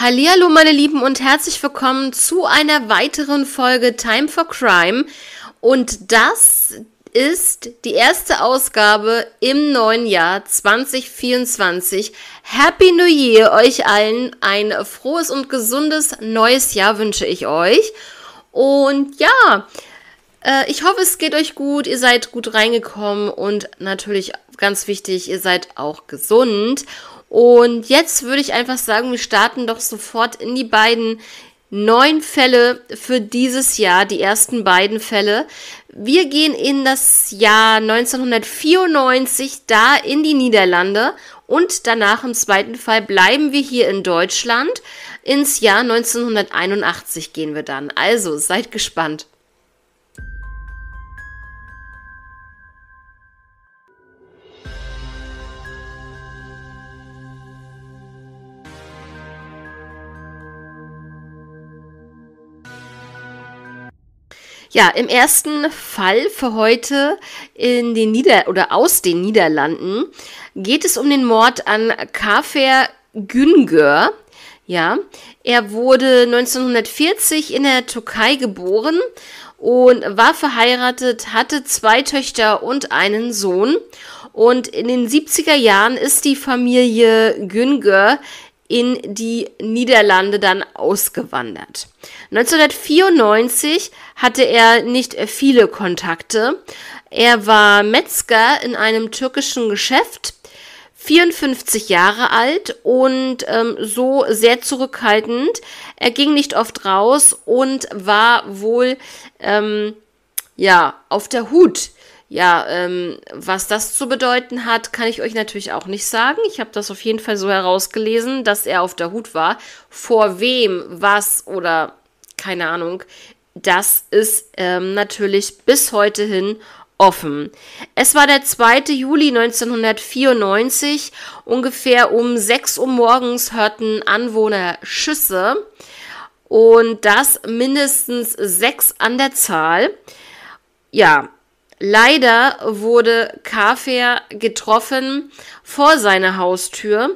Hallihallo meine Lieben und herzlich willkommen zu einer weiteren Folge Time for Crime und das ist die erste Ausgabe im neuen Jahr 2024. Happy New Year euch allen. Ein frohes und gesundes neues Jahr wünsche ich euch. Und ja, äh, ich hoffe, es geht euch gut, ihr seid gut reingekommen und natürlich ganz wichtig, ihr seid auch gesund. Und jetzt würde ich einfach sagen, wir starten doch sofort in die beiden neuen Fälle für dieses Jahr, die ersten beiden Fälle. Wir gehen in das Jahr 1994 da in die Niederlande und danach im zweiten Fall bleiben wir hier in Deutschland. Ins Jahr 1981 gehen wir dann. Also seid gespannt. Ja, im ersten Fall für heute in den Nieder oder aus den Niederlanden geht es um den Mord an Kafer Güngör. Ja, er wurde 1940 in der Türkei geboren und war verheiratet, hatte zwei Töchter und einen Sohn. Und in den 70er Jahren ist die Familie Güngör in die Niederlande dann ausgewandert. 1994 hatte er nicht viele Kontakte. Er war Metzger in einem türkischen Geschäft, 54 Jahre alt und ähm, so sehr zurückhaltend. Er ging nicht oft raus und war wohl ähm, ja auf der Hut ja, ähm, was das zu bedeuten hat, kann ich euch natürlich auch nicht sagen. Ich habe das auf jeden Fall so herausgelesen, dass er auf der Hut war. Vor wem, was oder keine Ahnung, das ist ähm, natürlich bis heute hin offen. Es war der 2. Juli 1994. Ungefähr um 6 Uhr morgens hörten Anwohner Schüsse und das mindestens sechs an der Zahl. Ja, Leider wurde Kafer getroffen vor seiner Haustür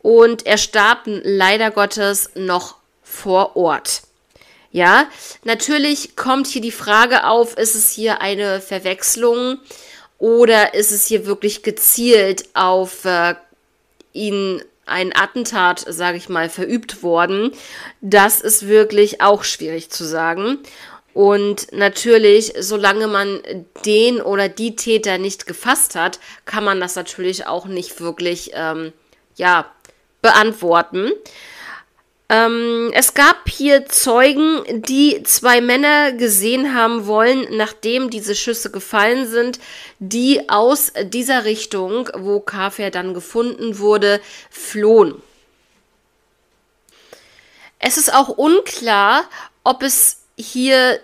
und er starb leider Gottes noch vor Ort. Ja, natürlich kommt hier die Frage auf, ist es hier eine Verwechslung oder ist es hier wirklich gezielt auf äh, ihn ein Attentat, sage ich mal, verübt worden? Das ist wirklich auch schwierig zu sagen. Und natürlich, solange man den oder die Täter nicht gefasst hat, kann man das natürlich auch nicht wirklich, ähm, ja, beantworten. Ähm, es gab hier Zeugen, die zwei Männer gesehen haben wollen, nachdem diese Schüsse gefallen sind, die aus dieser Richtung, wo Kafer dann gefunden wurde, flohen. Es ist auch unklar, ob es hier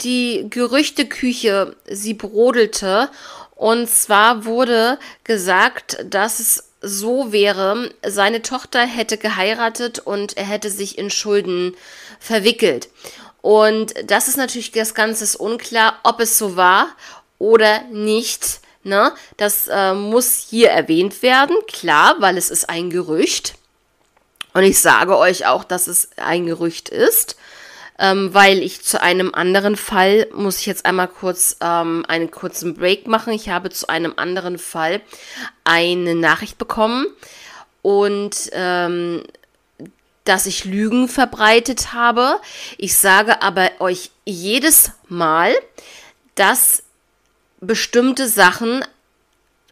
die Gerüchteküche, sie brodelte. Und zwar wurde gesagt, dass es so wäre, seine Tochter hätte geheiratet und er hätte sich in Schulden verwickelt. Und das ist natürlich das Ganze ist unklar, ob es so war oder nicht. Ne? Das äh, muss hier erwähnt werden, klar, weil es ist ein Gerücht. Und ich sage euch auch, dass es ein Gerücht ist ähm, weil ich zu einem anderen Fall, muss ich jetzt einmal kurz ähm, einen kurzen Break machen. Ich habe zu einem anderen Fall eine Nachricht bekommen und ähm, dass ich Lügen verbreitet habe. Ich sage aber euch jedes Mal, dass bestimmte Sachen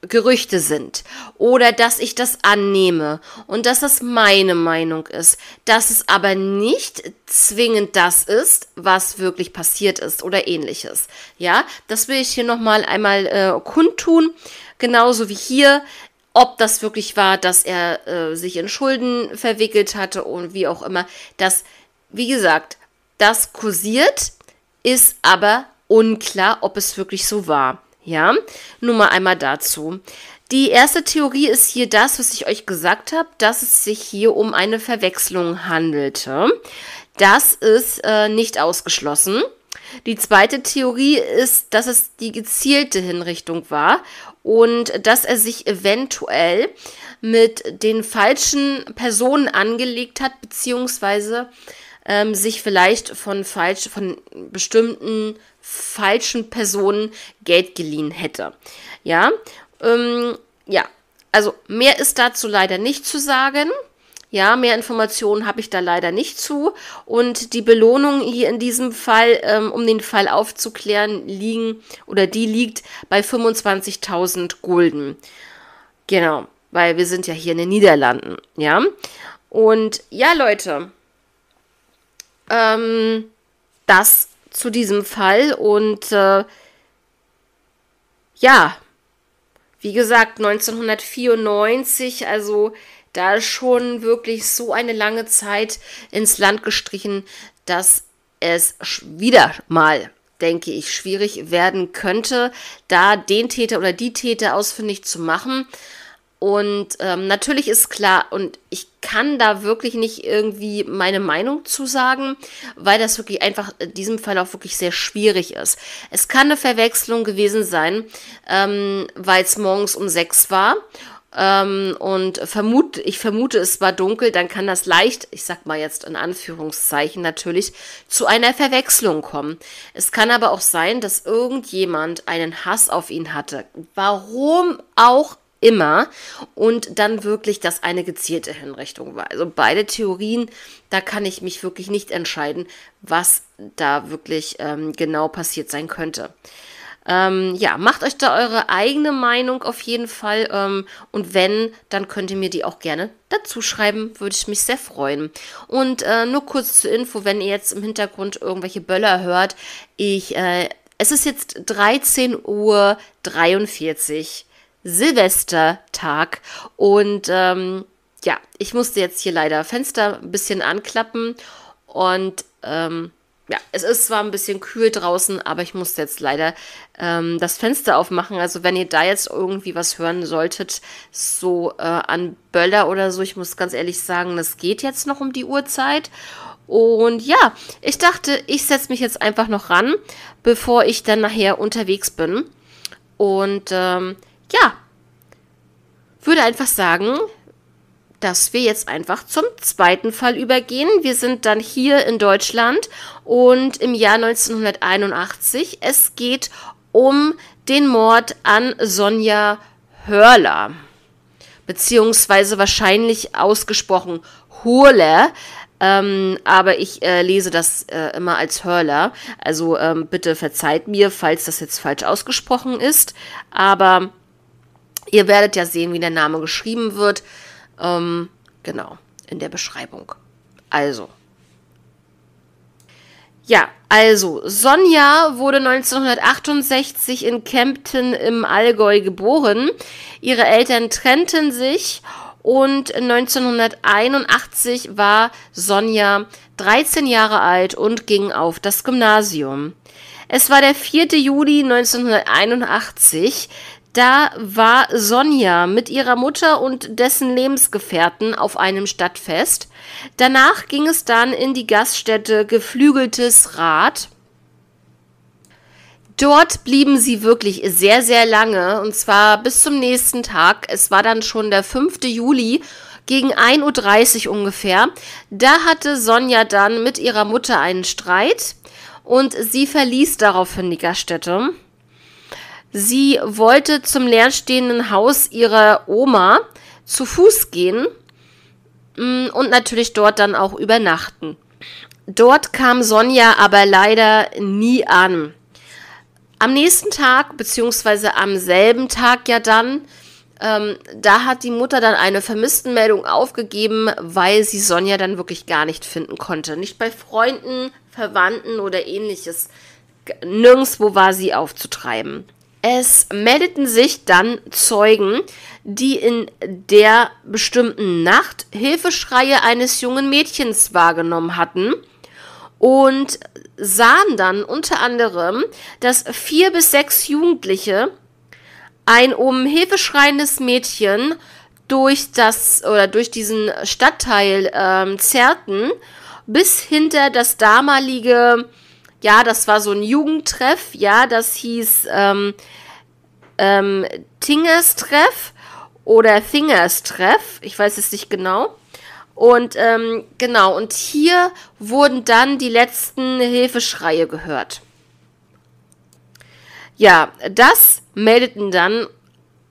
Gerüchte sind oder dass ich das annehme und dass das meine Meinung ist, dass es aber nicht zwingend das ist, was wirklich passiert ist oder ähnliches. Ja, das will ich hier nochmal einmal äh, kundtun, genauso wie hier, ob das wirklich war, dass er äh, sich in Schulden verwickelt hatte und wie auch immer. Das, wie gesagt, das kursiert, ist aber unklar, ob es wirklich so war. Ja, nur mal einmal dazu. Die erste Theorie ist hier das, was ich euch gesagt habe, dass es sich hier um eine Verwechslung handelte. Das ist äh, nicht ausgeschlossen. Die zweite Theorie ist, dass es die gezielte Hinrichtung war und dass er sich eventuell mit den falschen Personen angelegt hat, beziehungsweise ähm, sich vielleicht von falsch, von bestimmten falschen Personen Geld geliehen hätte. Ja, ähm, ja, also mehr ist dazu leider nicht zu sagen. Ja, mehr Informationen habe ich da leider nicht zu. Und die Belohnung hier in diesem Fall, ähm, um den Fall aufzuklären, liegen oder die liegt bei 25.000 Gulden. Genau, weil wir sind ja hier in den Niederlanden. Ja, und ja, Leute, ähm, das zu diesem Fall und äh, ja, wie gesagt, 1994, also da ist schon wirklich so eine lange Zeit ins Land gestrichen, dass es wieder mal, denke ich, schwierig werden könnte, da den Täter oder die Täter ausfindig zu machen. Und ähm, natürlich ist klar, und ich kann da wirklich nicht irgendwie meine Meinung zu sagen, weil das wirklich einfach in diesem Fall auch wirklich sehr schwierig ist. Es kann eine Verwechslung gewesen sein, ähm, weil es morgens um sechs war. Ähm, und vermute, ich vermute, es war dunkel, dann kann das leicht, ich sag mal jetzt in Anführungszeichen natürlich, zu einer Verwechslung kommen. Es kann aber auch sein, dass irgendjemand einen Hass auf ihn hatte. Warum auch immer und dann wirklich, dass eine gezielte Hinrichtung war. Also beide Theorien, da kann ich mich wirklich nicht entscheiden, was da wirklich ähm, genau passiert sein könnte. Ähm, ja, macht euch da eure eigene Meinung auf jeden Fall. Ähm, und wenn, dann könnt ihr mir die auch gerne dazu schreiben. Würde ich mich sehr freuen. Und äh, nur kurz zur Info, wenn ihr jetzt im Hintergrund irgendwelche Böller hört. Ich, äh, es ist jetzt 13.43 Uhr. Silvestertag. Und ähm, ja, ich musste jetzt hier leider Fenster ein bisschen anklappen. Und ähm, ja, es ist zwar ein bisschen kühl draußen, aber ich musste jetzt leider ähm, das Fenster aufmachen. Also wenn ihr da jetzt irgendwie was hören solltet, so äh, an Böller oder so, ich muss ganz ehrlich sagen, das geht jetzt noch um die Uhrzeit. Und ja, ich dachte, ich setze mich jetzt einfach noch ran, bevor ich dann nachher unterwegs bin. Und ähm, ja, würde einfach sagen, dass wir jetzt einfach zum zweiten Fall übergehen. Wir sind dann hier in Deutschland und im Jahr 1981. Es geht um den Mord an Sonja Hörler, beziehungsweise wahrscheinlich ausgesprochen Hurler. Ähm, aber ich äh, lese das äh, immer als Hörler. Also ähm, bitte verzeiht mir, falls das jetzt falsch ausgesprochen ist. Aber Ihr werdet ja sehen, wie der Name geschrieben wird. Ähm, genau, in der Beschreibung. Also. Ja, also, Sonja wurde 1968 in Kempten im Allgäu geboren. Ihre Eltern trennten sich und 1981 war Sonja 13 Jahre alt und ging auf das Gymnasium. Es war der 4. Juli 1981. Da war Sonja mit ihrer Mutter und dessen Lebensgefährten auf einem Stadtfest. Danach ging es dann in die Gaststätte Geflügeltes Rad. Dort blieben sie wirklich sehr, sehr lange und zwar bis zum nächsten Tag. Es war dann schon der 5. Juli gegen 1.30 Uhr ungefähr. Da hatte Sonja dann mit ihrer Mutter einen Streit und sie verließ daraufhin die Gaststätte. Sie wollte zum leerstehenden Haus ihrer Oma zu Fuß gehen mm, und natürlich dort dann auch übernachten. Dort kam Sonja aber leider nie an. Am nächsten Tag, beziehungsweise am selben Tag ja dann, ähm, da hat die Mutter dann eine Vermisstenmeldung aufgegeben, weil sie Sonja dann wirklich gar nicht finden konnte. Nicht bei Freunden, Verwandten oder ähnliches. Nirgendwo war sie aufzutreiben. Es meldeten sich dann Zeugen, die in der bestimmten Nacht Hilfeschreie eines jungen Mädchens wahrgenommen hatten und sahen dann unter anderem, dass vier bis sechs Jugendliche ein um Hilfe schreiendes Mädchen durch das oder durch diesen Stadtteil ähm, zerrten bis hinter das damalige ja, das war so ein Jugendtreff. Ja, das hieß ähm, ähm, tingers oder fingers Ich weiß es nicht genau. Und ähm, genau, und hier wurden dann die letzten Hilfeschreie gehört. Ja, das meldeten dann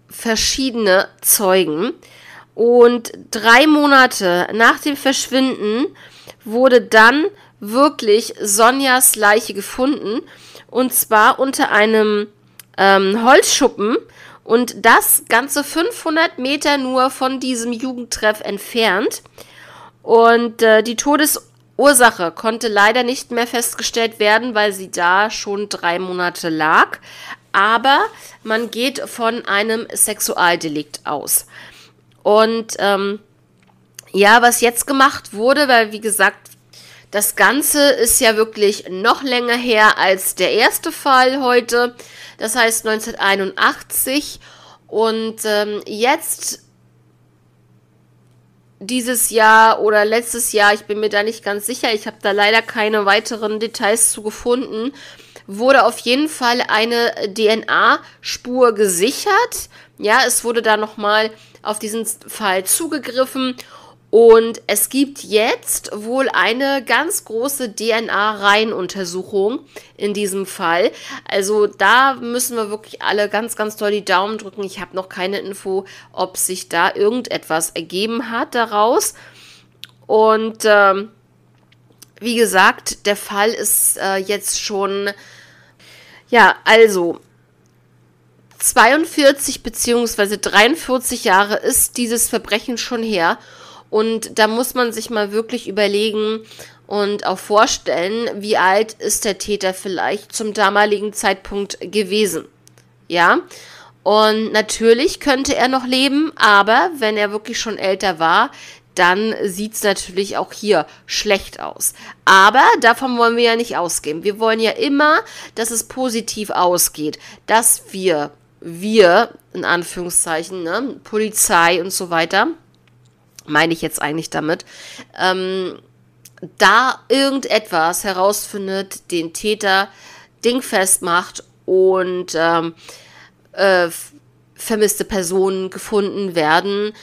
verschiedene Zeugen, und drei Monate nach dem Verschwinden wurde dann wirklich Sonjas Leiche gefunden. Und zwar unter einem ähm, Holzschuppen. Und das ganze 500 Meter nur von diesem Jugendtreff entfernt. Und äh, die Todesursache konnte leider nicht mehr festgestellt werden, weil sie da schon drei Monate lag. Aber man geht von einem Sexualdelikt aus. Und ähm, ja, was jetzt gemacht wurde, weil wie gesagt, das Ganze ist ja wirklich noch länger her als der erste Fall heute, das heißt 1981. Und ähm, jetzt dieses Jahr oder letztes Jahr, ich bin mir da nicht ganz sicher, ich habe da leider keine weiteren Details zu gefunden, wurde auf jeden Fall eine DNA-Spur gesichert. Ja, es wurde da nochmal auf diesen Fall zugegriffen und es gibt jetzt wohl eine ganz große DNA-Reihenuntersuchung in diesem Fall. Also da müssen wir wirklich alle ganz, ganz doll die Daumen drücken. Ich habe noch keine Info, ob sich da irgendetwas ergeben hat daraus. Und ähm, wie gesagt, der Fall ist äh, jetzt schon. Ja, also 42 bzw. 43 Jahre ist dieses Verbrechen schon her. Und da muss man sich mal wirklich überlegen und auch vorstellen, wie alt ist der Täter vielleicht zum damaligen Zeitpunkt gewesen. Ja. Und natürlich könnte er noch leben, aber wenn er wirklich schon älter war, dann sieht es natürlich auch hier schlecht aus. Aber davon wollen wir ja nicht ausgehen. Wir wollen ja immer, dass es positiv ausgeht, dass wir, wir, in Anführungszeichen, ne, Polizei und so weiter, meine ich jetzt eigentlich damit, ähm, da irgendetwas herausfindet, den Täter dingfest macht und ähm, äh, vermisste Personen gefunden werden,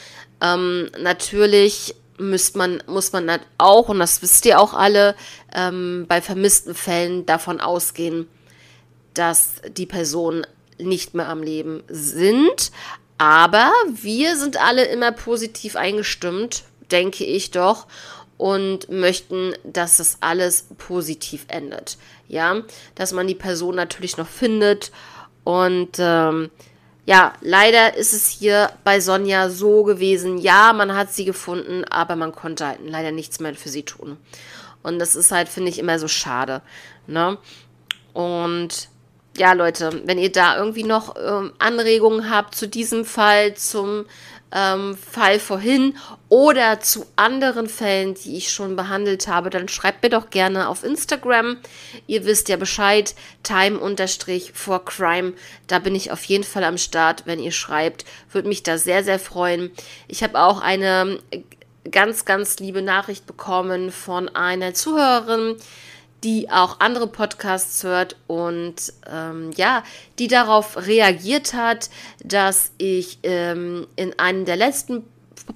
ähm, natürlich müsst man, muss man halt auch, und das wisst ihr auch alle, ähm, bei vermissten Fällen davon ausgehen, dass die Personen nicht mehr am Leben sind. Aber wir sind alle immer positiv eingestimmt, denke ich doch, und möchten, dass das alles positiv endet. Ja, dass man die Person natürlich noch findet und ähm, ja, leider ist es hier bei Sonja so gewesen. Ja, man hat sie gefunden, aber man konnte halt leider nichts mehr für sie tun. Und das ist halt, finde ich, immer so schade. Ne? Und ja, Leute, wenn ihr da irgendwie noch ähm, Anregungen habt zu diesem Fall, zum ähm, Fall vorhin oder zu anderen Fällen, die ich schon behandelt habe, dann schreibt mir doch gerne auf Instagram. Ihr wisst ja Bescheid, time-for-crime. Da bin ich auf jeden Fall am Start, wenn ihr schreibt. Würde mich da sehr, sehr freuen. Ich habe auch eine äh, ganz, ganz liebe Nachricht bekommen von einer Zuhörerin, die auch andere Podcasts hört und ähm, ja, die darauf reagiert hat, dass ich ähm, in einem der letzten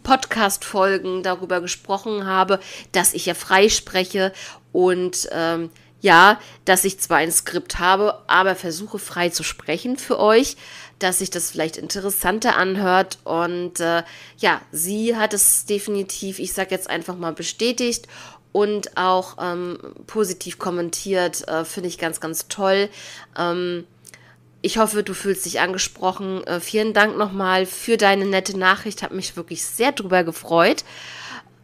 Podcast-Folgen darüber gesprochen habe, dass ich ja freispreche und ähm, ja, dass ich zwar ein Skript habe, aber versuche frei zu sprechen für euch, dass sich das vielleicht interessanter anhört. Und äh, ja, sie hat es definitiv, ich sag jetzt einfach mal, bestätigt und auch ähm, positiv kommentiert. Äh, Finde ich ganz, ganz toll. Ähm, ich hoffe, du fühlst dich angesprochen. Äh, vielen Dank nochmal für deine nette Nachricht. Hat mich wirklich sehr drüber gefreut.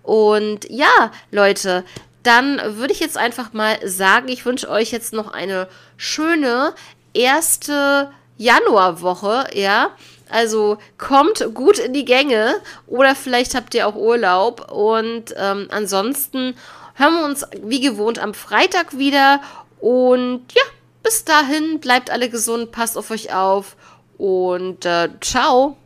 Und ja, Leute, dann würde ich jetzt einfach mal sagen, ich wünsche euch jetzt noch eine schöne erste Januarwoche, ja. Also kommt gut in die Gänge oder vielleicht habt ihr auch Urlaub. Und ähm, ansonsten hören wir uns wie gewohnt am Freitag wieder. Und ja, bis dahin bleibt alle gesund, passt auf euch auf und äh, ciao.